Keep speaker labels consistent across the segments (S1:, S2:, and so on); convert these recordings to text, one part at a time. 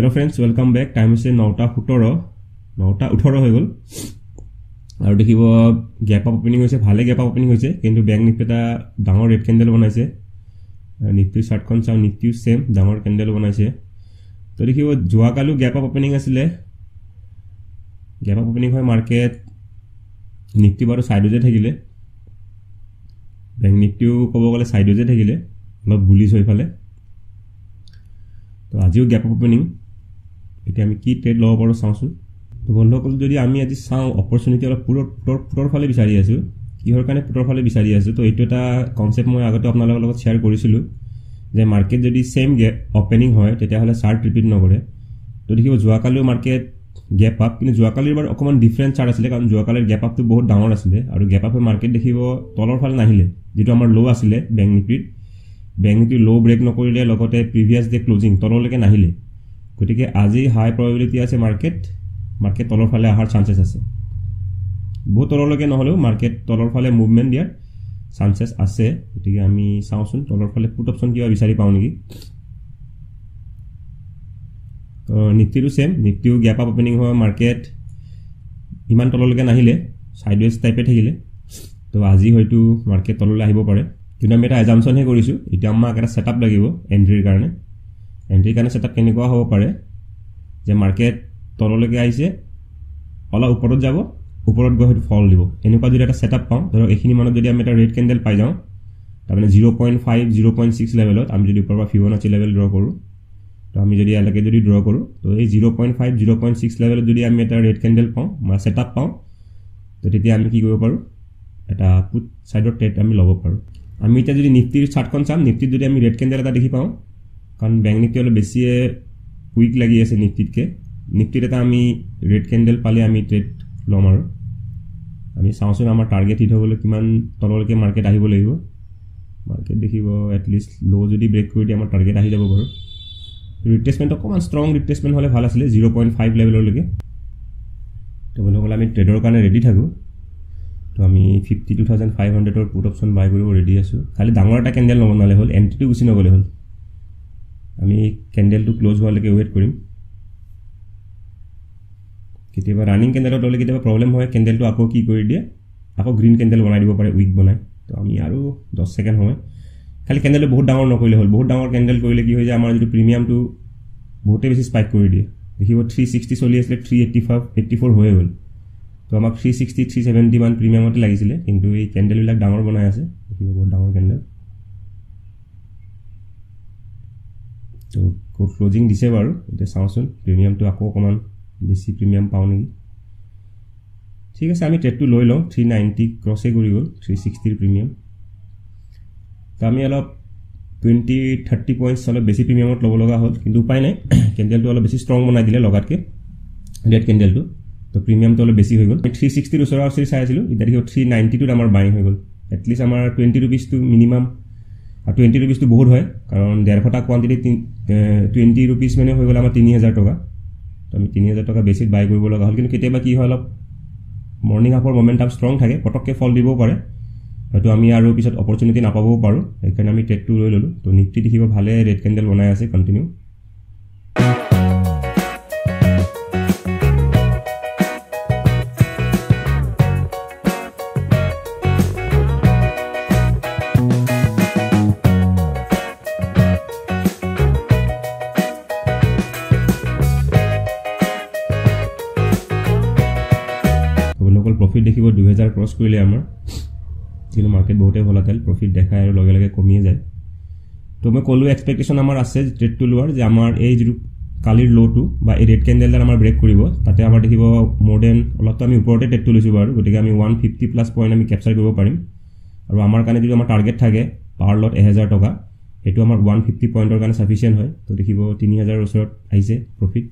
S1: hello' friends welcome back time হৈছে নটা সোতৰ নটা ওঠৰ হৈ গ'ল আৰু দেখিব গেপ আপ অপেনিং হৈছে ভালেই গেপ আপ অপেনিং হৈছে কিন্তু বেংক নিফটি এটা ডাঙৰ ৰেড কেণ্ডেল বনাইছে নিফটিৰ শ্বাৰ্টখন চাওঁ নিফটিও ছেম ডাঙৰ কেণ্ডেল বনাইছে তো দেখিব যোৱাকালিও গেপ আপ অপেনিং আছিলে গেপ আপ অপেনিং হয় মাৰ্কেট নিফটি বাৰু ছাইডতে থাকিলে বেংক নিফটিও ক'ব গ'লে ছাইডতে থাকিলে অলপ বুলিছ হৈ পালে তো আজিও গেপ আপ অপেনিং এতিয়া আমি কি ট্ৰেড ল'ব পাৰোঁ চাওঁচোন তো বন্ধুসকল যদি আমি আজি চাওঁ অপৰচুনিটি অলপ পুৰৰ পুতৰ পুতৰ ফালে বিচাৰি আছোঁ কিহৰ কাৰণে পুতৰ ফালে বিচাৰি আছোঁ তো এইটো এটা কনচেপ্ট মই আগতে আপোনালোকৰ লগত শ্বেয়াৰ কৰিছিলোঁ যে মাৰ্কেট যদি ছেম গেপ অ'পেনিং হয় তেতিয়াহ'লে চাৰ্ট ৰিপিট নকৰে তো দেখিব যোৱাকালিও মাৰ্কেট গেপ আপ কিন্তু যোৱাকালিৰ বাৰু অকণমান ডিফাৰেণ্ট চাৰ্ট আছিলে কাৰণ যোৱাকালিৰ গেপ আপটো বহুত ডাঙৰ আছিলে আৰু গেপ আপ হৈ মাৰ্কেট দেখিব তলৰ ফালে নাহিলে যিটো আমাৰ ল' আছিলে বেংক নিপ্ৰীৰ বেংক নিপ্ৰীৰ ল' ব্ৰেক নকৰিলে লগতে প্ৰিভিয়াছ ডে' ক্ল'জিং তললৈকে নাহিলে গতিকে আজি হাই প্ৰবিলিটি আছে মাৰ্কেট মাৰ্কেট তলৰ ফালে অহাৰ চান্সেছ আছে বহুত তললৈকে নহ'লেও মাৰ্কেট তলৰ ফালে মুভমেণ্ট দিয়াৰ চান্সেছ আছে গতিকে আমি চাওঁচোন তলৰ ফালে পুট অপশ্যন কিবা বিচাৰি পাওঁ নেকি নিফটিটো ছেম নিফটিও গেপ আপ অপেনিং হয় মাৰ্কেট ইমান তললৈকে নাহিলে ছাইড ৱেজ টাইপে থাকিলে তো আজি হয়তো মাৰ্কেট তললৈ আহিব পাৰে কিন্তু আমি এটা এজামশ্যনহে কৰিছোঁ এতিয়া আমাক এটা ছেটআপ লাগিব এণ্ট্ৰিৰ কাৰণে এণ্ট্ৰিৰ কাৰণে চেটআপ কেনেকুৱা হ'ব পাৰে যে মাৰ্কেট তললৈকে আহিছে অলপ ওপৰত যাব ওপৰত গৈ সেইটো ফল দিব এনেকুৱা যদি এটা চেটআপ পাওঁ ধৰক এইখিনি মানত যদি আমি এটা ৰেড কেণ্ডেল পাই যাওঁ তাৰমানে zero' point five zero' point six লেভেলত আমি যদি ওপৰৰ পৰা ফিৱন আছে লেভেল ড্ৰ কৰোঁ তো আমি যদি ইয়ালৈকে যদি ড্ৰ কৰোঁ তো এই zero' point five zero' point six লেভেলত যদি আমি এটা ৰেড কেণ্ডেল পাওঁ বা চেটআপ পাওঁ তো তেতিয়া আমি কি কৰিব পাৰোঁ এটা পুট ছাইডৰ ট্ৰেড আমি ল'ব পাৰোঁ আমি এতিয়া যদি নিফটিৰ চাৰ্টখন চাম নিফটিত যদি আমি ৰেড কেণ্ডেল এটা দেখি পাওঁ কাৰণ বেংক নিফটি অলপ বেছিয়ে কুইক লাগি আছে নিফটিতকৈ নিফটিত এটা আমি ৰেড কেণ্ডেল পালে আমি ট্ৰেড ল'ম আৰু আমি চাওঁচোন আমাৰ টাৰ্গেট হিট হ'বলৈ কিমান তললৈকে মাৰ্কেট আহিব লাগিব মাৰ্কেট দেখিব এটলিষ্ট ল' যদি ব্ৰেক কৰি দিয়ে আমাৰ টাৰ্গেট আহি যাব বাৰু ৰিপ্লেচমেণ্ট অকণমান ষ্ট্ৰং ৰিপ্লেচমেণ্ট হ'লে ভাল আছিলে জিৰ' পইণ্ট ফাইভ লেভেললৈকে তো বন্ধুসকলে আমি ট্ৰেডৰ কাৰণে ৰেডি থাকোঁ তো আমি ফিফটি টু থাউজেণ্ড ফাইভ হাণ্ড্ৰেডৰ পুট অপশ্যন বাই কৰিব ৰেডি আছোঁ খালি ডাঙৰ এটা কেণ্ডেল নবনালে হ'ল এণ্ট্ৰিটো গুচি নগ'লে হ'ল আমি কেণ্ডেলটো ক্ল'জ হোৱালৈকে ৱেইট কৰিম কেতিয়াবা ৰানিং কেণ্ডেলত ল'লে কেতিয়াবা প্ৰব্লেম হয় কেণ্ডেলটো আকৌ কি কৰি দিয়ে আকৌ গ্ৰীণ কেণ্ডেল বনাই দিব পাৰে উইক বনাই তো আমি আৰু দহ ছেকেণ্ড সময় খালি কেণ্ডেলটো বহুত ডাঙৰ নকৰিলে হ'ল বহুত ডাঙৰ কেণ্ডেল কৰিলে কি হৈ যায় আমাৰ যিটো প্ৰিমিয়ামটো বহুতেই বেছি স্পাইক কৰি দিয়ে দেখিব থ্ৰী ছিক্সটি চলি আছিলে three eighty five eighty four হৈয়ে হ'ল তো আমাক থ্ৰী ছিক্সটি থ্ৰী ছেভেণ্টিমান প্ৰিমিয়ামতে লাগিছিলে কিন্তু এই কেণ্ডেলবিলাক ডাঙৰ বনাই আছে দেখিব বহুত ডাঙৰ কেণ্ডেল তো ক্লজিং দিছে বাৰু এতিয়া চাওঁচোন প্ৰিমিয়ামটো আকৌ অকণমান বেছি প্ৰিমিয়াম পাওঁ নেকি ঠিক আছে আমি ট্ৰেডটো লৈ লওঁ থ্ৰী নাইণ্টি ক্ৰছেই কৰি গ'ল থ্ৰী ছিক্সটিৰ প্ৰিমিয়াম তো আমি অলপ টুৱেণ্টি থাৰ্টি পইণ্টছ অলপ বেছি প্ৰিমিয়ামত ল'ব লগা হ'ল কিন্তু উপায় নাই কেণ্ডেলটো অলপ বেছি ষ্ট্ৰং বনাই দিলে লগাতকৈ ৰেড কেণ্ডেলটো তো প্ৰিমিয়ামটো অলপ বেছি হৈ গ'ল আমি থ্ৰী ছিক্সটিৰ ওচৰা ওচৰি চাই আছিলোঁ এতিয়া দেখিব থ্ৰী নাইণ্টিটোত আমাৰ বাই হৈ গ'ল এটলিষ্ট আমাৰ টুৱেণ্টি ৰুপিজটো মিনিমাম আৰু টুৱেণ্টি ৰুপিজটো বহুত হয় কাৰণ ডেৰশটা কোৱাণ্টিটি টুৱেণ্টি ৰুপিজ মানে হৈ গ'লে আমাৰ তিনি হাজাৰ টকা ত' আমি তিনি হাজাৰ টকা বেছিত বাই কৰিব লগা হ'ল কিন্তু কেতিয়াবা কি হয় অলপ মৰ্ণিং হাফৰ মমেণ্টাম ষ্ট্ৰং থাকে পটককৈ ফল দিবও পাৰে হয়তো আমি আৰু পিছত অপৰচুনিটি নাপাবও পাৰোঁ সেইকাৰণে আমি ট্ৰেডটো লৈ ল'লোঁ তো নিফটি দেখিব ভালে ৰেড কেণ্ডেল বনাই আছে কণ্টিনিউ দুহেজাৰ ক্ৰছ কৰিলে আমাৰ কিন্তু মাৰ্কেট বহুতেই ভলা তেল প্ৰফিট দেখাই আৰু লগে লগে কমিয়ে যায় ত' মই ক'লোঁ এক্সপেক্টেশ্যন আমাৰ আছে ট্ৰেডটো লোৱাৰ যে আমাৰ এই যিটো কালিৰ ল'টো বা এই ৰেড কেণ্ডেলডাল আমাৰ ব্ৰেক কৰিব তাতে আমাৰ দেখিব মোৰ দেন অলপতো আমি ওপৰতে ট্ৰেডটো লৈছোঁ বাৰু গতিকে আমি ওৱান ফিফটি প্লাছ পইণ্ট আমি কেপচাৰ কৰিব পাৰিম আৰু আমাৰ কাৰণে যিটো আমাৰ টাৰ্গেট থাকে পাৰ লট এহেজাৰ টকা সেইটো আমাৰ ওৱান ফিফটি পইণ্টৰ কাৰণে চাফিচিয়েণ্ট হয় ত' দেখিব তিনি হাজাৰৰ ওচৰত আহিছে profit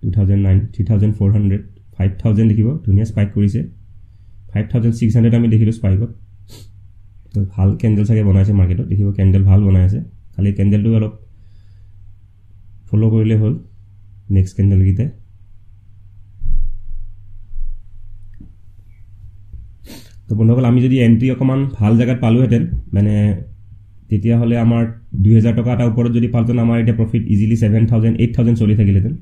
S1: two thousand nine three thousand four hundred five thousand দেখিব ধুনীয়া স্পাইক কৰিছে ফাইভ থাউজেণ্ড ছিক্স হাণ্ড্ৰেড আমি দেখিলোঁ স্পাইকত ভাল কেণ্ডেল চাগে বনাইছে মাৰ্কেটত দেখিব কেণ্ডেল ভাল বনাই আছে খালি কেণ্ডেলটো অলপ ফ'ল' কৰিলে হ'ল নেক্সট কেণ্ডেলকেইটাই তো বন্ধুসকল আমি যদি এণ্ট্ৰি অকণমান ভাল জেগাত পালোহেঁতেন মানে তেতিয়াহ'লে আমাৰ দুহেজাৰ টকা এটা ওপৰত যদি পালোহেঁতেন আমাৰ এতিয়া profit easily seven thousand eight thousand চলি থাকিলেহেঁতেন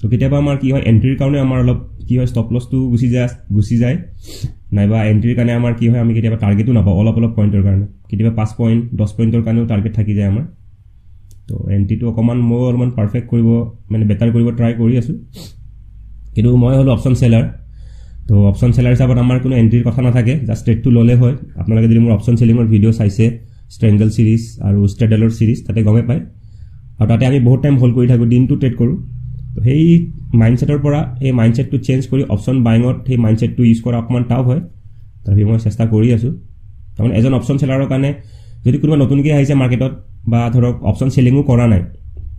S1: ত' কেতিয়াবা আমাৰ কি হয় এণ্ট্ৰিৰ কাৰণে আমাৰ অলপ কি হয় ষ্টপ লছটো গুচি যায় গুচি যায় নাইবা এণ্ট্ৰিৰ কাৰণে আমাৰ কি হয় আমি কেতিয়াবা টাৰ্গেটো নাপাওঁ অলপ অলপ পইণ্টৰ কাৰণে কেতিয়াবা পাঁচ পইণ্ট দহ পইণ্টৰ কাৰণেও টাৰ্গেট থাকি যায় আমাৰ তো এণ্ট্ৰিটো অকণমান মই অলপমান পাৰফেক্ট কৰিব মানে বেটাৰ কৰিব ট্ৰাই কৰি আছোঁ কিন্তু মই হ'লোঁ অপশ্যন চেলাৰ ত' অপশ্যন চেলাৰ হিচাপত আমাৰ কোনো এণ্ট্ৰিৰ কথা নাথাকে জাষ্ট ষ্টেটটো ল'লে হয় আপোনালোকে যদি মোৰ অপশ্যন চেলিঙৰ ভিডিঅ' চাইছে ষ্ট্ৰেংগল ছিৰিজ আৰু ষ্টেডেলৰ ছিৰিজ তাতে গমেই পায় আৰু তাতে আমি বহুত টাইম হ'ল্ড কৰি থাকোঁ দিনটো ট্ৰেড কৰোঁ সেই মাইণ্ডছেটৰ পৰা সেই মাইণ্ডছেটটো চেঞ্জ কৰি অপশ্যন বাইঙত সেই মাইণ্ডছেটটো ইউজ কৰা অকণমান টাফ হয় তাৰপিছত মই চেষ্টা কৰি আছোঁ তাৰমানে এজন অপশ্যন চেলাৰৰ কাৰণে যদি কোনোবা নতুনকৈ আহিছে মাৰ্কেটত বা ধৰক অপশ্যন চেলিঙো কৰা নাই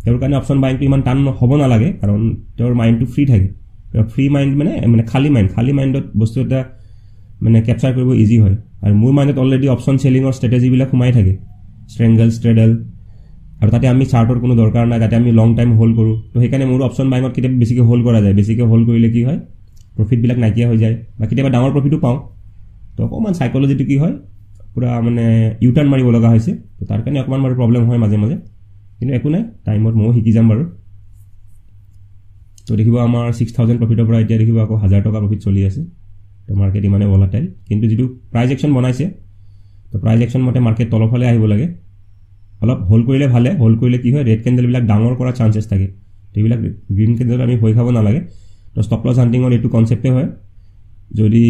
S1: তেওঁৰ কাৰণে অপশ্যন বাইংটো ইমান টান হ'ব নালাগে কাৰণ তেওঁৰ মাইণ্ডটো ফ্ৰী থাকে তেওঁৰ ফ্ৰী মাইণ্ড মানে মানে খালী মাইণ্ড খালী মাইণ্ডত বস্তু এটা মানে কেপচাৰ কৰিব ইজি হয় আৰু মোৰ মাইণ্ডত অলৰেডি অপশ্যন চেলিঙৰ ষ্ট্ৰেটেজিবিলাক সোমাই থাকে ষ্ট্ৰেংগল ষ্ট্ৰেডেল আৰু তাতে আমি চাৰ্টৰ কোনো দৰকাৰ নাই তাতে আমি লং টাইম হ'ল্ড কৰোঁ ত' সেইকাৰণে মোৰ অপশ্যন বাইঙত কেতিয়াবা বেছিকৈ হ'ল্ড কৰা যায় বেছিকৈ হ'ল্ড কৰিলে কি হয় প্ৰফিটবিলাক নাইকিয়া হৈ যায় বা কেতিয়াবা ডাঙৰ প্ৰফিটো পাওঁ তো অকণমান চাইকলজিটো কি হয় পুৰা মানে ইউটাৰ্ণ মাৰিব লগা হৈছে তো তাৰ কাৰণে অকণমান বাৰু প্ৰব্লেম হয় মাজে মাজে কিন্তু একো নাই টাইমত ময়ো শিকি যাম বাৰু তো দেখিব আমাৰ ছিক্স থাউজেণ্ড প্ৰফিটৰ পৰা এতিয়া দেখিব আকৌ হাজাৰ টকা প্ৰফিট চলি আছে তো মাৰ্কেট ইমানে বলাটাইল কিন্তু যিটো প্ৰাইজ একশ্যন বনাইছে তো প্ৰাইজ একশ্যন মতে মাৰ্কেট তলৰ ফালে আহিব লাগে অলপ হ'ল্ড কৰিলে ভালে হ'ল্ড কৰিলে কি হয় ৰেড কেণ্ডেলবিলাক ডাঙৰ কৰা চাঞ্চেছ থাকে সেইবিলাক গ্ৰীণ কেণ্ডেল আমি হৈ খাব নালাগে তো ষ্টপলছ হাণ্টিঙৰ এইটো কনচেপ্টে হয় যদি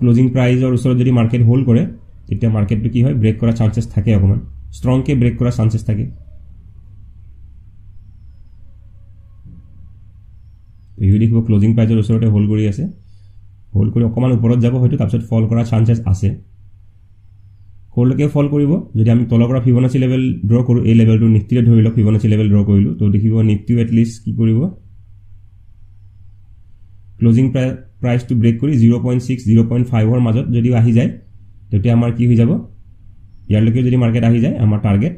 S1: ক্লজিং প্ৰাইজৰ ওচৰত যদি মাৰ্কেট হ'ল্ড কৰে তেতিয়া মাৰ্কেটটো কি হয় ব্ৰেক কৰা চাঞ্চেছ থাকে অকণমান ষ্ট্ৰংকৈ ব্ৰেক কৰা চাঞ্চেছ থাকে ভিউ দেখিব ক্লজিং প্ৰাইজৰ ওচৰতে হ'ল্ড কৰি আছে হ'ল্ড কৰি অকণমান ওপৰত যাব হয়তো তাৰপিছত ফল কৰা চাঞ্চেছ আছে সৰুলৈকে ফল কৰিব যদি আমি তলৰ পৰা ফিবনাচি লেভেল ড্ৰ কৰোঁ এই লেভেলটো নিফটিৰে ধৰি লওক ফিবনাচি লেভেল ড্ৰ কৰিলোঁ ত' দেখিব নিফটিও এটলিষ্ট কি কৰিব ক্লজিং প্ৰাই প্ৰাইচটো ব্ৰেক কৰি zero' point six zero' point ফাইভৰ মাজত যদি আহি যায় তেতিয়া আমাৰ কি হৈ যাব ইয়াৰলৈকে যদি মাৰ্কেট আহি যায় আমাৰ টাৰ্গেট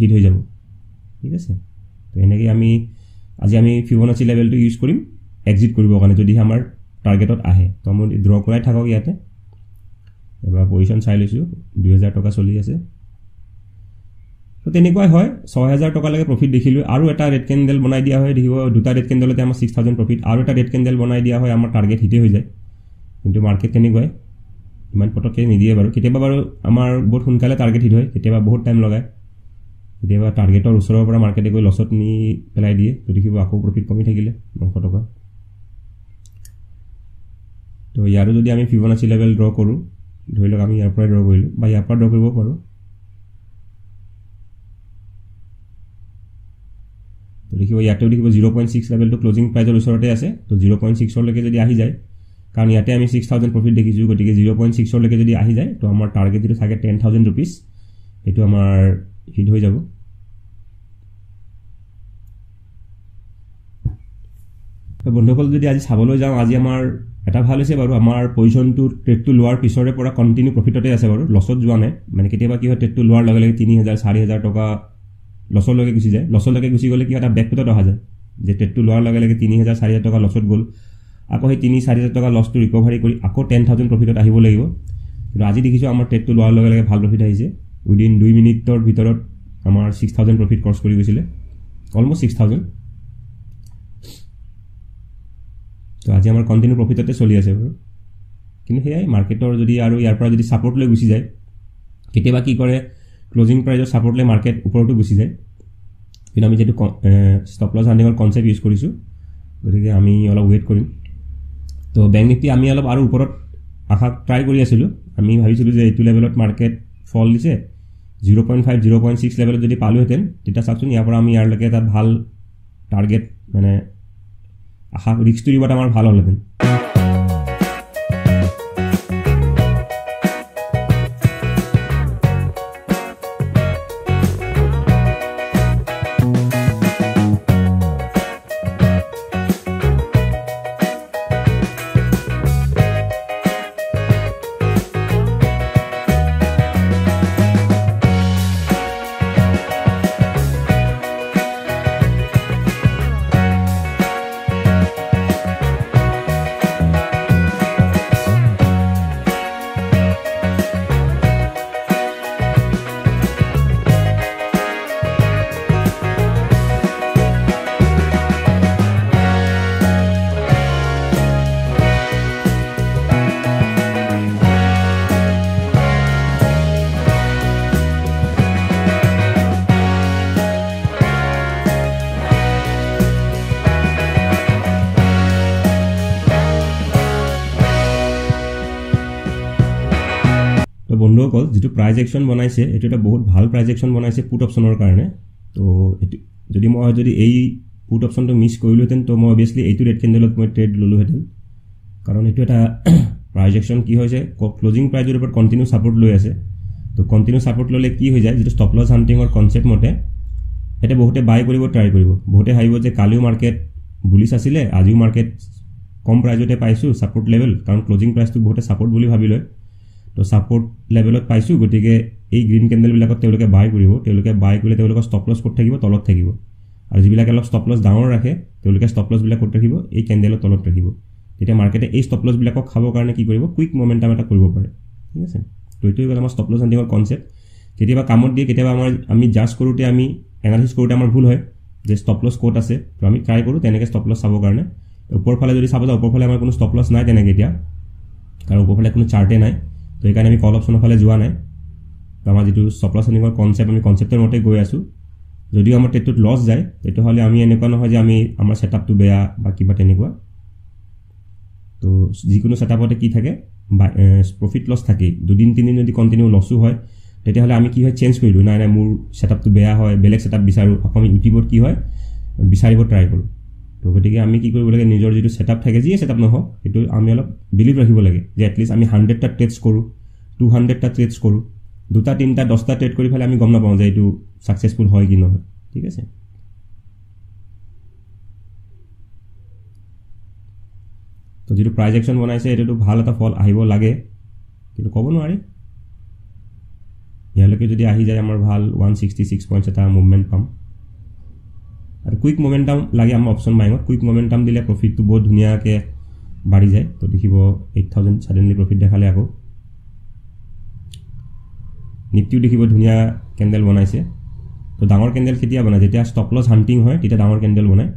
S1: হিট হৈ যাব ঠিক আছে তো এনেকৈ আমি আজি আমি ফিবনাচি লেভেলটো ইউজ কৰিম এক্সিট কৰিবৰ কাৰণে যদিহে আমাৰ টাৰ্গেটত আহে তো মোৰ ড্ৰ কৰাই থাকক ইয়াতে এবাৰ পজিশ্যন চাই লৈছোঁ দুহেজাৰ টকা চলি আছে ত' তেনেকুৱাই হয় ছয় হেজাৰ টকালৈকে প্ৰফিট দেখিলোঁ আৰু এটা ৰেড কেণ্ডেল বনাই দিয়া হয় দেখিব দুটা ৰেড কেণ্ডেলতে আমাৰ ছিক্স থাউজেণ্ড প্ৰফিট আৰু এটা ৰেড কেণ্ডেল বনাই দিয়া হয় আমাৰ টাৰ্গেট হিতে হৈ যায় কিন্তু মাৰ্কেট কেনেকুৱাই ইমান পটককৈ নিদিয়ে বাৰু কেতিয়াবা বাৰু আমাৰ বহুত সোনকালে টাৰ্গেট হিট হয় কেতিয়াবা বহুত টাইম লগায় কেতিয়াবা টাৰ্গেটৰ ওচৰৰ পৰা মাৰ্কেটে গৈ লছত নি পেলাই দিয়ে ত' দেখিব আকৌ প্ৰফিট কমি থাকিলে নশ টকা ত' ইয়াৰো যদি আমি ফিভনাচি লেভেল ড্ৰ কৰোঁ ধৰি লওক আমি ইয়াৰ পৰাই ড্ৰ কৰিলোঁ বা ইয়াৰ পৰা ড্ৰ কৰিব পাৰোঁ তো দেখিব ইয়াতেও দেখিব জিৰ' পইণ্ট ছিক্স লেভেলটো ক্লজিং প্ৰাইজৰ ওচৰতে আছে তো জিৰ' পইণ্ট ছিক্সলৈকে যদি আহি যায় কাৰণ ইয়াতে আমি ছিক্স থাউজেণ্ড প্ৰফিট দেখিছোঁ গতিকে জিৰ' পইণ্ট ছিক্সলৈকে যদি আহি যায় তো আমাৰ টাৰ্গেট যিটো থাকে টেন থাউজেণ্ড ৰুপিজ সেইটো আমাৰ হিট হৈ যাব বন্ধুসকল যদি আজি চাবলৈ যাওঁ আজি আমাৰ এটা ভাল হৈছে বাৰু আমাৰ পজিশ্যনটো ট্ৰেডটো লোৱাৰ পিছৰে পৰা কণ্টিনিউ প্ৰফিটতে আছে বাৰু লছত যোৱা নাই মানে কেতিয়াবা কি হয় ট্ৰেডটো লোৱাৰ লগে লগে তিনি হেজাৰ চাৰি হেজাৰ টকা লছলৈকে গুচি যায় লছলৈকে গুচি গ'লে কিবা এটা বেকপেটত অহা যায় যে ট্ৰেডটো লোৱাৰ লগে লগে তিনি হেজাৰ চাৰি হাজাৰ টকা লছত গ'ল আকৌ সেই তিনি চাৰি হাজাৰ টকা লছটো ৰিকভাৰী কৰি আকৌ টেন থাউজেণ্ড প্ৰফিটত আহিব লাগিব কিন্তু আজি দেখিছোঁ আমাৰ ট্ৰেডটো লোৱাৰ লগে লগে ভাল প্ৰফিট আহিছে উইদিন দুই মিনিটৰ ভিতৰত আমাৰ ছিক্স থাউজেণ্ড প্ৰফিট ক্ৰছ কৰি গৈছিলে অলমষ্ট ছিক্স থাউজেণ্ড চ' আজি আমাৰ কণ্টিনিউ প্ৰফিটতে চলি আছে বাৰু কিন্তু সেয়াই মাৰ্কেটৰ যদি আৰু ইয়াৰ পৰা যদি ছাপৰ্ট লৈ গুচি যায় কেতিয়াবা কি কৰে ক্লজিং প্ৰাইজৰ ছাপৰ্ট লৈ মাৰ্কেট ওপৰতো গুচি যায় কিন্তু আমি যিহেতু ষ্টপ লছ হাণ্ডিঙৰ কনচেপ্ট ইউজ কৰিছোঁ গতিকে আমি অলপ ৱেইট কৰিম ত' বেংক নিফটি আমি অলপ আৰু ওপৰত আশা ট্ৰাই কৰি আছিলোঁ আমি ভাবিছিলোঁ যে এইটো লেভেলত মাৰ্কেট ফল দিছে zero' point five zero' point six লেভেলত যদি পালোহেঁতেন তেতিয়া চাওকচোন ইয়াৰ পৰা আমি ইয়াৰলৈকে এটা ভাল টাৰ্গেট মানে আশা ৰিস্ক তুলিবত আমাৰ ভাল হ'লহেঁতেন ব্লু কল যিটো প্ৰাইজ একশ্যন বনাইছে এইটো এটা বহুত ভাল প্ৰাইজ একশ্যন বনাইছে পুট অপশ্যনৰ কাৰণে তো এইটো যদি মই যদি এই পুট অপশ্যনটো মিছ কৰিলোহেঁতেন তো মই অভিয়াছলি এইটো ৰেড কেণ্ডেলত মই ট্ৰেড ল'লোহেঁতেন কাৰণ এইটো এটা প্ৰাইজ একশ্যন কি হৈছে ক্লজিং প্ৰাইজৰ ওপৰত কণ্টিনিউ ছাপৰ্ট লৈ আছে তো কণ্টিনিউ ছাপৰ্ট ল'লে কি হৈ যায় যিটো ষ্টপ লছ হাণ্টিঙৰ কনচেপ্ট মতে সিহঁতে বহুতে বাই কৰিব ট্ৰাই কৰিব বহুতে ভাবিব যে কালিও মাৰ্কেট বুলিছ আছিলে আজিও মাৰ্কেট কম প্ৰাইজতে পাইছোঁ ছাপৰ্ট লেভেল কাৰণ ক্লজিং প্ৰাইচটো বহুতে ছাপৰ্ট বুলি ভাবি লয় তো ছাপৰ্ট লেভেলত পাইছোঁ গতিকে এই গ্ৰীণ কেণ্ডেলবিলাকত তেওঁলোকে বাই কৰিব তেওঁলোকে বাই কৰিলে তেওঁলোকৰ ষ্টপলছ ক'ত থাকিব তলত থাকিব আৰু যিবিলাকে অলপ ষ্টপলছ ডাঙৰ ৰাখে তেওঁলোকে ষ্টপলছবিলাক ক'ত ৰাখিব এই কেণ্ডেলৰ তলত ৰাখিব তেতিয়া মাৰ্কেটে এই ষ্টপলছবিলাকক খাবৰ কাৰণে কি কৰিব কুইক মমেণ্টাম এটা কৰিব পাৰে ঠিক আছে তো হৈ গ'ল আমাৰ ষ্টপলছ হাণ্টিঙৰ কনচেপ্ট কেতিয়াবা কামত দিয়ে কেতিয়াবা আমাৰ আমি জাষ্ট কৰোঁতে আমি এনালাইচিছ কৰোঁতে আমাৰ ভুল হয় যে ষ্টপলছ ক'ত আছে তো আমি ট্ৰাই কৰোঁ তেনেকৈ ষ্টপলছ চাবৰ কাৰণে ওপৰফালে যদি চাব যাওঁ ওপৰফালে আমাৰ কোনো ষ্টপলছ নাই তেনেকৈ এতিয়া আৰু ওপৰফালে কোনো চাৰ্টে নাই তো সেইকাৰণে আমি কল অপশ্যনৰ ফালে যোৱা নাই আমাৰ যিটো চপ্লা শ্ৰেণীৰ কনচেপ্ট আমি কনচেপ্টৰ মতে গৈ আছোঁ যদিও আমাৰ ট্ৰেটটোত লছ যায় তেতিয়াহ'লে আমি এনেকুৱা নহয় যে আমি আমাৰ ছেটআপটো বেয়া বা কিবা তেনেকুৱা তো যিকোনো ছেটআপতে কি থাকে প্ৰফিট লছ থাকেই দুদিন তিনিদিন যদি কণ্টিনিউ লছো হয় তেতিয়াহ'লে আমি কি হয় চেঞ্জ কৰিলোঁ নাই নাই মোৰ ছেটআপটো বেয়া হয় বেলেগ ছেটআপ বিচাৰোঁ আকৌ আমি ইউটিউবত কি হয় বিচাৰিব ট্ৰাই কৰোঁ তো গতিকে আমি কি কৰিব লাগে নিজৰ যিটো ছেটআপ থাকে যিয়ে ছেটআপ নহওক সেইটো আমি অলপ বিলিভ ৰাখিব লাগে যে এটলিষ্ট আমি হাণ্ড্ৰেডটা ট্ৰেডছ কৰোঁ টু হাণ্ড্ৰেডটা ট্ৰেডছ কৰোঁ দুটা তিনিটা দহটা ট্ৰেড কৰি পেলাই আমি গম নাপাওঁ যে এইটো ছাকচেছফুল হয় কি নহয় ঠিক আছে তো যিটো প্ৰাইজ একশ্যন বনাইছে সেইটোতো ভাল এটা ফল আহিব লাগে কিন্তু ক'ব নোৱাৰি ইয়ালৈকে যদি আহি যায় আমাৰ ভাল ওৱান ছিক্সটি ছিক্স পইণ্টছ এটা মুভমেণ্ট পাম আৰু কুইক মমেণ্টাম লাগে আমাৰ অপশ্যন বাইঙত কুইক মমেণ্টাম দিলে প্ৰফিটটো বহুত ধুনীয়াকৈ বাঢ়ি যায় তো দেখিব এইট থাউজেণ্ড চাডেনলি প্ৰফিট দেখালে আকৌ নিফটিও দেখিব ধুনীয়া কেণ্ডেল বনাইছে তো ডাঙৰ কেণ্ডেল কেতিয়া বনায় যেতিয়া ষ্টক লছ হাণ্টিং হয় তেতিয়া ডাঙৰ কেণ্ডেল বনায়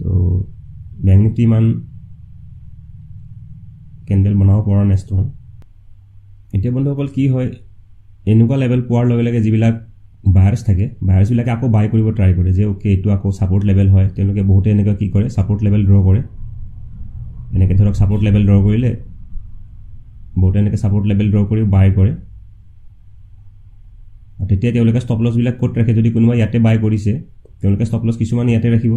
S1: তো বেংক নিফটি ইমান কেণ্ডেল বনাব পৰা নাই ষ্ট্ৰং এতিয়া বন্ধুসকল কি হয় এনেকুৱা লেভেল পোৱাৰ লগে লগে যিবিলাক বায়াৰ্ছ থাকে বায়াৰ্ছবিলাকে আকৌ বাই কৰিব ট্ৰাই কৰে যে অ'কে এইটো আকৌ ছাপৰ্ট লেভেল হয় তেওঁলোকে বহুতে এনেকুৱা কি কৰে ছাপৰ্ট লেভেল ড্ৰ কৰে এনেকৈ ধৰক ছাপৰ্ট লেভেল ড্ৰ কৰিলে বহুতে এনেকৈ ছাপৰ্ট লেভেল ড্ৰ কৰি বাই কৰে আৰু তেতিয়া তেওঁলোকে ষ্টপলছবিলাক ক'ত ৰাখে যদি কোনোবা ইয়াতে বাই কৰিছে তেওঁলোকে ষ্টপলছ কিছুমান ইয়াতে ৰাখিব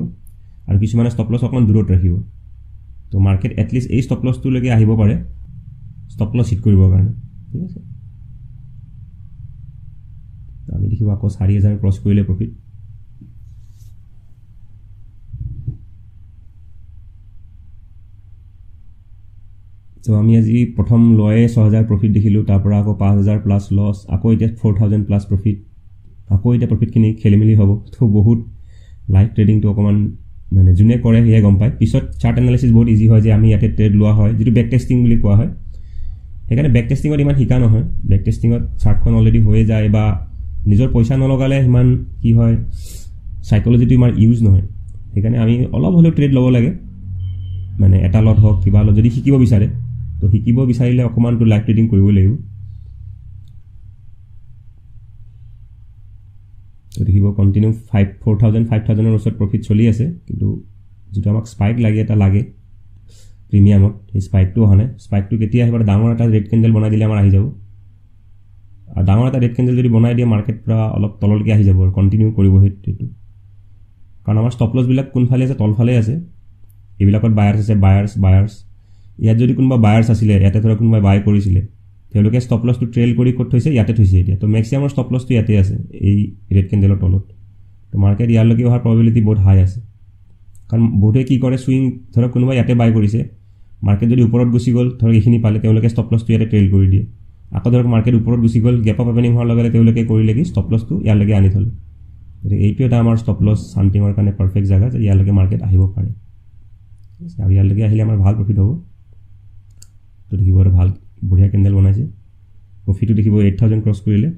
S1: আৰু কিছুমানে ষ্টপলছ অকণমান দূৰত ৰাখিব তো মাৰ্কেট এটলিষ্ট এই ষ্টপলছটোলৈকে আহিব পাৰে ষ্টপলছ হিট কৰিবৰ কাৰণে ঠিক আছে আমি দেখিব আকৌ চাৰি হাজাৰ ক্ৰছ কৰিলে প্ৰফিট চ' আমি আজি প্ৰথম লয়ে ছহেজাৰ প্ৰফিট দেখিলোঁ তাৰপৰা আকৌ পাঁচ হাজাৰ প্লাছ লছ আকৌ এতিয়া ফ'ৰ থাউজেণ্ড প্লাছ প্ৰফিট আকৌ এতিয়া প্ৰফিটখিনি খেলি মেলি হ'ব থ' বহুত লাইভ ট্ৰেডিংটো অকণমান মানে যোনে কৰে সেয়ে গম পায় পিছত চাৰ্ট এনালিচিছ বহুত ইজি হয় যে আমি ইয়াতে ট্ৰেড লোৱা হয় যিটো বেক টেষ্টিং বুলি কোৱা হয় সেইকাৰণে বেক টেষ্টিঙত ইমান শিকা নহয় বেক টেষ্টিঙত চাৰ্টখন অলৰেডি হৈয়ে যায় বা নিজৰ পইচা নলগালে সিমান কি হয় চাইক'লজিটো ইমান ইউজ নহয় সেইকাৰণে আমি অলপ হ'লেও ট্ৰেড ল'ব লাগে মানে এটা লট হওক কিবা লট যদি শিকিব বিচাৰে তো শিকিব বিচাৰিলে অকণমানটো লাইভ ট্ৰেডিং কৰিবই লাগিব তো দেখিব continue five four thousand five থাউজেণ্ডৰ ওচৰত প্ৰফিট চলি আছে কিন্তু যিটো আমাক স্পাইক লাগে এটা লাগে প্ৰিমিয়ামত সেই স্পাইকটো অহা নাই স্পাইকটো কেতিয়া আহিব ডাঙৰ এটা ৰেড কেণ্ডেল বনাই দিলে আমাৰ আহি যাব আৰু ডাঙৰ এটা ডেড কেণ্ডেল যদি বনাই দিয়ে মাৰ্কেট পৰা অলপ তললৈকে আহি যাব আৰু কণ্টিনিউ কৰিব সেইটো কাৰণ আমাৰ ষ্টপলছবিলাক কোনফালে আছে তলফালেই আছে এইবিলাকত বায়াৰ্ছ আছে বায়াৰ্ছ বায়াৰ্ছ ইয়াত যদি কোনোবা বায়াৰ্ছ আছিলে ইয়াতে ধৰক কোনোবাই বাই কৰিছিলে তেওঁলোকে ষ্টপলছটো ট্ৰেইল কৰি ক'ত থৈছে ইয়াতে থৈছে এতিয়া ত' মেক্সিমামৰ ষ্টপলছটো ইয়াতে আছে এই ৰেড কেণ্ডেলৰ তলত ত' মাৰ্কেট ইয়াৰলৈকে অহাৰ প্ৰবেবিলিটি বহুত হাই আছে কাৰণ বহুতে কি কৰে চুইং ধৰক কোনোবাই ইয়াতে বাই কৰিছে মাৰ্কেট যদি ওপৰত গুচি গ'ল ধৰক এইখিনি পালে তেওঁলোকে ষ্টপলছটো ইয়াতে ট্ৰেইল কৰি দিয়ে আকৌ ধৰক মাৰ্কেট ওপৰত গুচি গ'ল গেপ অফ অপেনিং হোৱাৰ লগে লগে তেওঁলোকে কৰিলে কি ষ্টপ লছটো ইয়ালৈকে আনি থ'লে গতিকে এইটো এটা আমাৰ ষ্টপ লছ চান্টিঙৰ কাৰণে পাৰফেক্ট জেগা যে ইয়ালৈকে মাৰ্কেট আহিব পাৰে ঠিক আছে আৰু ইয়ালৈকে আহিলে আমাৰ ভাল প্ৰফিট হ'ব তো দেখিব আৰু ভাল বঢ়িয়া কেণ্ডেল বনাইছে প্ৰফিটটো দেখিব এইট থাউজেণ্ড ক্ৰছ কৰিলে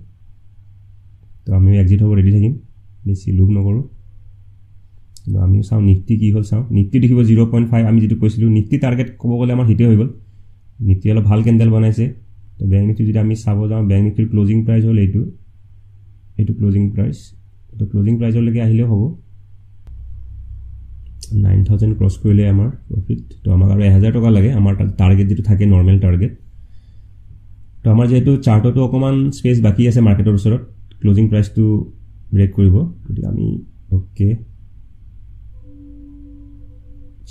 S1: তো আমিও এক্সিট হ'ব ৰেডি থাকিম বেছি লোভ নকৰোঁ কিন্তু আমিও চাওঁ নিফটি কি হ'ল চাওঁ নিফটি দেখিব জিৰ' পইণ্ট ফাইভ আমি যিটো কৈছিলোঁ নিফটি টাৰ্গেট ক'ব গ'লে আমাৰ সেইটোৱে হৈ গ'ল নিফটি অলপ ভাল কেণ্ডেল বনাইছে তো বেংক নিফটি যদি আমি চাব যাওঁ বেংক নিফটিৰ ক্লজিং প্ৰাইচ হ'ল এইটো এইটো ক্লজিং প্ৰাইচ তো ক্লজিং প্ৰাইচলৈকে আহিলেও হ'ব নাইন থাউজেণ্ড ক্ৰছ কৰিলে আমাৰ প্ৰফিট তো আমাক আৰু এহেজাৰ টকা লাগে আমাৰ তাত টাৰ্গেট যিটো থাকে নৰ্মেল টাৰ্গেট তো আমাৰ যিহেতু চাৰ্টতো অকণমান স্পেচ বাকী আছে মাৰ্কেটৰ ওচৰত ক্লজিং প্ৰাইচটো ব্ৰেক কৰিব গতিকে আমি অ'কে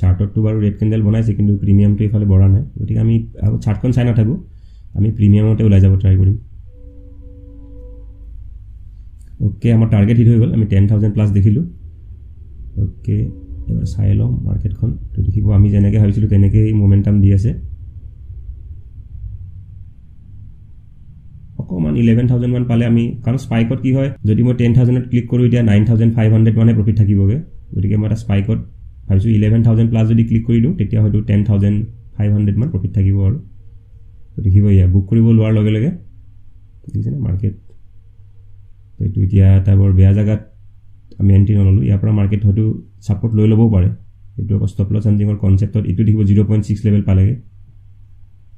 S1: চাৰ্টততো বাৰু ৰেড কেণ্ডেল বনাইছে কিন্তু প্ৰিমিয়ামটো এইফালে বঢ়া নাই গতিকে আমি চাৰ্টখন চাই নাথাকোঁ আমি প্ৰিমিয়ামতে ওলাই যাব ট্ৰাই কৰিম অ'কে আমাৰ টাৰ্গেট হিট হৈ গ'ল আমি টেন থাউজেণ্ড প্লাছ দেখিলোঁ অ'কে এবাৰ চাই লওঁ মাৰ্কেটখন এইটো দেখিব আমি যেনেকৈ ভাবিছিলোঁ তেনেকৈয়ে ম'মেণ্টাম দি আছে অকণমান ইলেভেন থাউজেণ্ডমান পালে আমি কাৰণ স্পাইকত কি হয় যদি মই টেন থাউজেণ্ডত ক্লিক কৰোঁ এতিয়া নাইন থাউজেণ্ড ফাইভ হাণ্ড্ৰেড মানে প্ৰফিট থাকিবগৈ গতিকে মই এটা স্পাইকত ভাবিছোঁ ইলেভেন থাউজেণ্ড প্লাছ যদি ক্লিক কৰি দিওঁ তেতিয়া হয়তো টেন থাউজেণ্ড ফাইভ হাণ্ড্ৰেডমান প্ৰফিট থাকিব আৰু দেখিব ইয়াত বুক কৰিব লোৱাৰ লগে লগে দেখিছেনে মাৰ্কেট এইটো এতিয়া এটা বৰ বেয়া জেগাত আমি এণ্ট্ৰি নল'লোঁ ইয়াৰ পৰা মাৰ্কেট হয়তো ছাপৰ্ট লৈ ল'বও পাৰে এইটো আকৌ ষ্টপ লছ এণ্ট্ৰিঙৰ কনচেপ্টত এইটো দেখিব জিৰ' পইণ্ট ছিক্স লেভেল পালেগৈ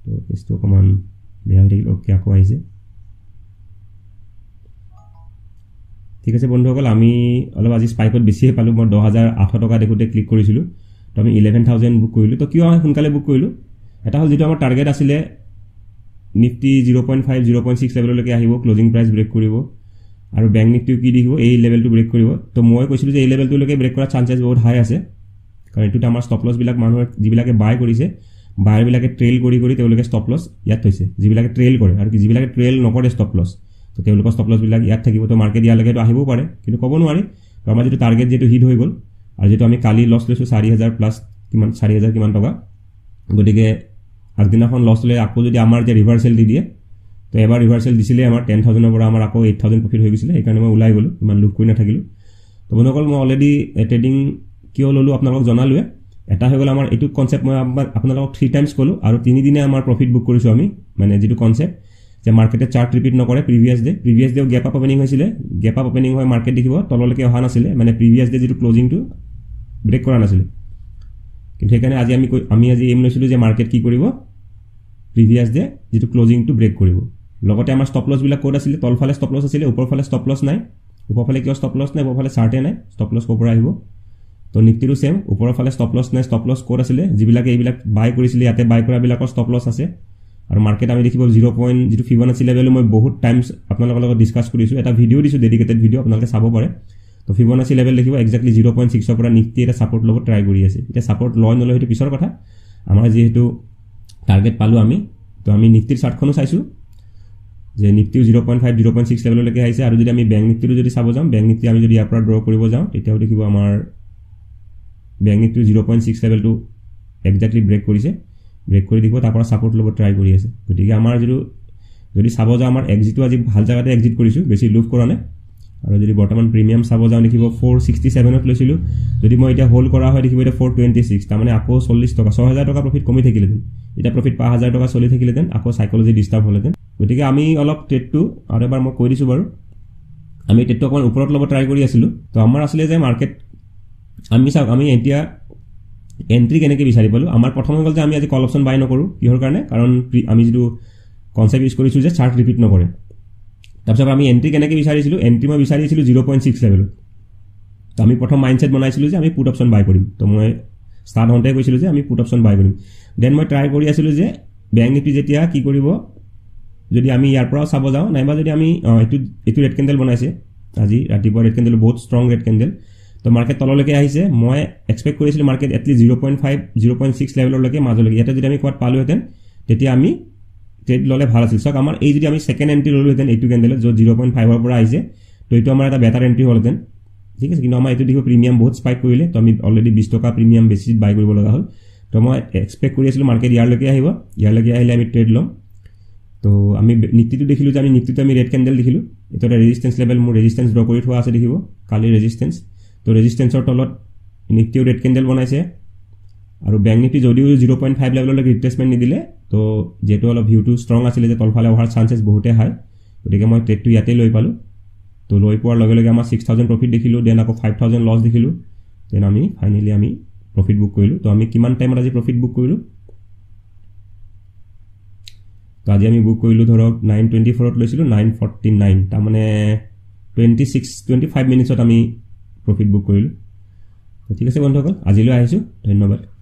S1: তো কেচটো অকণমান বেয়া হৈ থাকিল অ'কে আকৌ আহিছে ঠিক আছে বন্ধুসকল আমি অলপ আজি স্পাইকত বেছিহে পালোঁ মই দহ হাজাৰ আঠশ টকা দেখোঁতে ক্লিক কৰিছিলোঁ তো আমি ইলেভেন থাউজেণ্ড বুক কৰিলোঁ তো কিয় সোনকালে বুক কৰিলোঁ এটা হ'ল যিটো আমাৰ টাৰ্গেট আছিলে Nifty zero' point five zero' point six লেভেললৈকে আহিব ক্লজিং প্ৰাইচ ব্ৰেক কৰিব আৰু বেংক নিফটিও কি দেখিব এই লেভেলটো ব্ৰেক কৰিব তো মই কৈছিলোঁ যে এই লেভেলটোলৈকে ব্ৰেক কৰা চাঞ্চেছ বহুত হাই আছে কাৰণ এইটোতে আমাৰ ষ্টপ লছবিলাক মানুহে যিবিলাকে বাই কৰিছে বাইৰবিলাকে ট্ৰেইল কৰি কৰি তেওঁলোকে ষ্টপ লছ ইয়াত থৈছে যিবিলাকে ট্ৰেইল কৰে আৰু যিবিলাকে ট্ৰেইল নকৰে ষ্টপ লছ তো তেওঁলোকৰ ষ্টপ লছবিলাক ইয়াত থাকিব তো মাৰ্কেট ইয়ালৈকেতো আহিবও পাৰে কিন্তু ক'ব নোৱাৰি তো আমাৰ যিটো টাৰ্গেট যিটো হিট হৈ গ'ল আৰু যিটো আমি কালি লছ লৈছোঁ চাৰি হাজাৰ প্লাছ কিমান চাৰি হাজাৰ কিমান টকা গতিকে আগদিনাখন লছ ল'লে আকৌ যদি আমাৰ এতিয়া ৰিভাৰ্চেল দি দিয়ে তো এবাৰ ৰিভাৰ্চেল দিছিলে আমাৰ টেন থাউজেণ্ডৰ পৰা আমাৰ আকৌ এইট থাউজেণ্ড প্ৰফিট হৈ গৈছিলে সেইকাৰণে মই ওলাই গ'লোঁ ইমান লুভ কৰি নাথাকিলোঁ তো বন্ধুসকল মই অলৰেডি ট্ৰেডিং কিয় ল'লোঁ আপোনালোকক জনালোৱে এটা হৈ গ'ল আমাৰ এইটো কনচেপ্ট মই আপোনালোকক থ্ৰী টাইমছ ক'লোঁ আৰু তিনিদিনে আমাৰ প্ৰফিট বুক কৰিছোঁ আমি মানে যিটো কনচেপ্ট যে মাৰ্কেটে চাৰ্ট ৰিপিট নকৰে প্ৰিভিয়াছ ডে' প্ৰিভিয়াছ ডেও গেপ আপ অপেনিং হৈছিলে গেপ আপ অপেনিং হৈ মাৰ্কেট দেখিব তললৈকে অহা নাছিলে মানে প্ৰিভিয়াছ ডে' যিটো ক্লজিংটো ব্ৰেক কৰা নাছিলে সেইকাৰণে আজি আমি আমি আজি এইম লৈছিলোঁ যে মাৰ্কেট কি কৰিব প্ৰিভিয়াছ ডে যিটো ক্ল'জিংটো ব্ৰেক কৰিব লগতে আমাৰ ষ্টপ লছবিলাক ক'ত আছিলে তলফালে ষ্টপ লছ আছিলে ওপৰফালে ষ্টপ লছ নাই ফালে কিয় ষ্টপ লছ নাই ফালে চাৰ্টে নাই ষ্টপ লছ ক'ৰ পৰা আহিব তো নিফটিৰো ছেম ওপৰৰ ফালে ষ্টপ লছ নাই ষ্টপ লছ ক'ত আছিলে যিবিলাকে এইবিলাক বাই কৰিছিলে ইয়াতে বাই কৰাবিলাকৰ ষ্টপ লছ আছে আৰু মাৰ্কেট আমি দেখিব জিৰ' পইণ্ট যিটো ফিবন আছিলে বুলি মই বহুত টাইমছ আপোনালোকৰ লগত ডিছকাছ কৰিছোঁ এটা ভিডিঅ' দিছোঁ ডেডিকেটেড ভিডিঅ' আপোনালোকে চাব পাৰে তো ফিবনাচি লেভেল দেখিব একজেক্টলি জিৰ' পইণ্ট ছিক্সৰ পৰা নিফটি এটা ছাপৰ্ট ল'ব ট্ৰাই কৰি আছে এতিয়া ছাপৰ্ট লয় নলয় সেইটো পিছৰ কথা আমাৰ যিহেতু টাৰ্গেট পালোঁ আমি তো আমি নিফটিৰ চাৰ্টখনো চাইছোঁ যে নিফটিও zero' point five zero' point six লেভেললৈকে আহিছে আৰু যদি আমি বেংক নিফটিটো যদি চাব যাওঁ বেংক নিফটি আমি যদি ইয়াৰ পৰা ড্ৰ কৰিব যাওঁ তেতিয়াও দেখিব আমাৰ বেংক নিফটিটো জিৰ' পইণ্ট ছিক্স লেভেলটো একজেক্টলি ব্ৰেক কৰিছে ব্ৰেক কৰি দেখিব তাৰপৰা ছাপৰ্ট ল'ব ট্ৰাই কৰি আছে গতিকে আমাৰ যিটো যদি চাব যাওঁ আমাৰ এক্সিটো আজি ভাল জেগাতে এক্সিট কৰিছোঁ বেছি লুভ কৰা নাই আৰু যদি বৰ্তমান প্ৰিমিয়াম চাব যাওঁ দেখিব ফ'ৰ ছিক্সটি ছেভেনত লৈছিলোঁ যদি মই এতিয়া হ'ল্ড কৰা হয় দেখিব এতিয়া ফ'ৰ টুৱেণ্টি ছিক্স তাৰমানে আকৌ চল্লিছ টকা ছয় হাজাৰ টকা প্ৰফিট কমি থাকিলে থাকিলেহেঁতেন এতিয়া প্ৰফিট পাঁচ হাজাৰ টকা চলি থাকিলে থাকিলেহেঁতেন আকৌ চাইকলজি ডিষ্টাৰ্ব হ'লহেঁতেন গতিকে আমি অলপ ট্ৰেডটো আৰু এবাৰ মই কৈ দিছোঁ বাৰু আমি ট্ৰেডটো অকণমান ওপৰত ল'ব ট্ৰাই কৰি আছিলোঁ তো আমাৰ আছিলে যে মাৰ্কেট আমি চাওক আমি এতিয়া এণ্ট্ৰি কেনেকৈ বিচাৰি পালোঁ আমাৰ প্ৰথম হ'ল যে আমি আজি কল অপশ্যন বাই নকৰোঁ কিহৰ কাৰণে কাৰণ আমি যিটো কনচেপ্ট ইউজ কৰিছোঁ যে চাৰ্ট ৰিপিট নকৰে তাৰপিছত আমি এণ্ট্ৰি কেনেকৈ বিচাৰিছিলোঁ এণ্ট্ৰি মই বিচাৰিছিলোঁ জিৰ' পইণ্ট ছিক্স লেভেলত তো আমি প্ৰথম মাইণ্ড ছেট বনাইছিলোঁ যে আমি পুট অপশ্যন বাই কৰিম তো মই ষ্টাৰ্ট হওঁতে কৈছিলোঁ যে আমি পুট অপশ্যন বাই কৰিম দেন মই ট্ৰাই কৰি আছিলোঁ যে বেংক নীতি যেতিয়া কি কৰিব যদি আমি ইয়াৰ পৰাও চাব যাওঁ নাইবা যদি আমি এইটো এইটো ৰেড কেণ্ডেল বনাইছে আজি ৰাতিপুৱা ৰেড কেণ্ডেল বহুত ষ্ট্ৰং ৰেড কেণ্ডেল তো মাৰ্কেট তললৈকে আহিছে মই এক্সপেক্ট কৰিছিলোঁ market at least zero' point five zero' point six লেভেললৈকে মাজলৈকে ইয়াতে যদি আমি ক'ৰবাত পালোহেঁতেন তেতিয়া আমি ট্ৰেড ল'লে ভাল আছিল চাওক আমাৰ এই যদি আমি ছেকেণ্ড এণ্ট্ৰি ল'লোহেঁতেন এইটো কেণ্ডেলত য'ত জিৰ' পইণ্ট ফাইভৰ পৰা আহিছে তো এইটো আমাৰ এটা বেটাৰ এণ্ট্ৰি হ'লহেঁতেন ঠিক আছে কিন্তু আমাৰ এইটো দেখিব প্ৰিমিয়াম বহুত স্পাইক কৰিলে তো আমি অলৰেডি বিছ টকা প্ৰিমিয়াম বেছি বাই কৰিব লগা হ'ল তো মই এক্সপেক্ট কৰি আছিলোঁ মাৰ্কেট ইয়াৰলৈকে আহিব ইয়াৰলৈকে আহিলে আমি ট্ৰেড ল'ম তো আমি নীতিটো দেখিলোঁ যে আমি নীতিটো আমি ৰেড কেণ্ডেল দেখিলোঁ এইটো এটা ৰেজিষ্টেঞ্চ লেভেল মোৰ ৰেজিষ্টেঞ্চ ড্ৰ কৰি থোৱা আছে দেখিব কালি ৰেজিষ্টেঞ্চ তো ৰেজিষ্টেঞ্চৰ তলত নিফটিও ৰেড কেণ্ডেল বনাইছে আৰু বেংক নিফটি যদিও জিৰ' পইণ্ট ফাইভ লেভেললৈকে ৰিপ্লেচমেণ্ট নিদিলে তো যিহেতু অলপ ভিউটো ষ্ট্ৰং আছিলে যে তলফালে অহাৰ চান্সেছ বহুতেই হাই গতিকে মই ট্ৰেকটো ইয়াতে লৈ পালোঁ তো লৈ পোৱাৰ লগে লগে আমাৰ ছিক্স থাউজেণ্ড প্ৰফিট দেখিলোঁ দেন আকৌ ফাইভ থাউজেণ্ড লছ দেখিলোঁ দেন আমি ফাইনেলি আমি প্ৰফিট বুক কৰিলোঁ তো আমি কিমান টাইমত আজি প্ৰফিট বুক কৰিলোঁ তো আজি আমি বুক কৰিলোঁ ধৰক নাইন টুৱেণ্টি ফ'ৰত লৈছিলোঁ নাইন ফৰ্টি নাইন তাৰমানে টুৱেণ্টি ছিক্স টুৱেণ্টি ফাইভ মিনিটছত আমি প্ৰফিট বুক কৰিলোঁ ঠিক আছে বন্ধুসকল আজিলৈ আহিছোঁ ধন্যবাদ